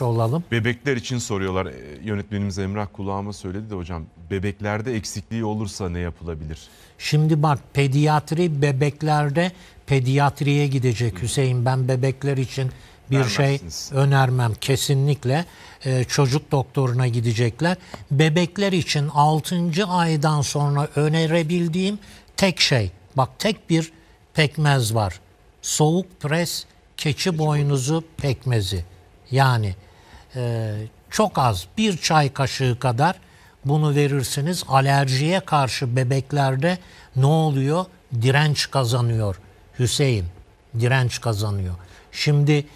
gerçekçi Bebekler için soruyorlar. E, yönetmenimiz Emrah kulağıma söyledi de hocam bebeklerde eksikliği olursa ne yapılabilir? Şimdi bak pediatri bebeklerde pediatriye gidecek Hı. Hüseyin. Ben bebekler için bir şey önermem kesinlikle. Ee, çocuk doktoruna gidecekler. Bebekler için 6. aydan sonra önerebildiğim tek şey bak tek bir pekmez var. Soğuk pres keçi boynuzu pekmezi. Yani e, çok az bir çay kaşığı kadar bunu verirsiniz. Alerjiye karşı bebeklerde ne oluyor? Direnç kazanıyor Hüseyin. Direnç kazanıyor. Şimdi